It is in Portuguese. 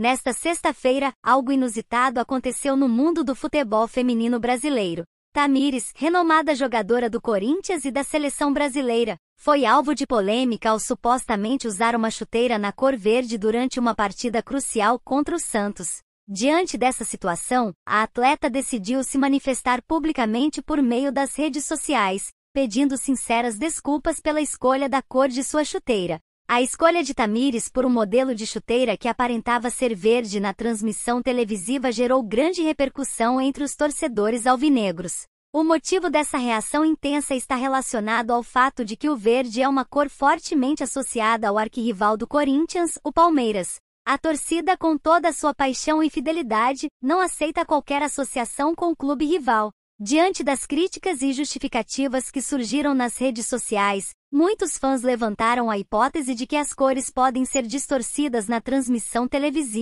Nesta sexta-feira, algo inusitado aconteceu no mundo do futebol feminino brasileiro. Tamires, renomada jogadora do Corinthians e da seleção brasileira, foi alvo de polêmica ao supostamente usar uma chuteira na cor verde durante uma partida crucial contra o Santos. Diante dessa situação, a atleta decidiu se manifestar publicamente por meio das redes sociais, pedindo sinceras desculpas pela escolha da cor de sua chuteira. A escolha de Tamires por um modelo de chuteira que aparentava ser verde na transmissão televisiva gerou grande repercussão entre os torcedores alvinegros. O motivo dessa reação intensa está relacionado ao fato de que o verde é uma cor fortemente associada ao arquirrival do Corinthians, o Palmeiras. A torcida, com toda a sua paixão e fidelidade, não aceita qualquer associação com o clube rival. Diante das críticas e justificativas que surgiram nas redes sociais, Muitos fãs levantaram a hipótese de que as cores podem ser distorcidas na transmissão televisiva.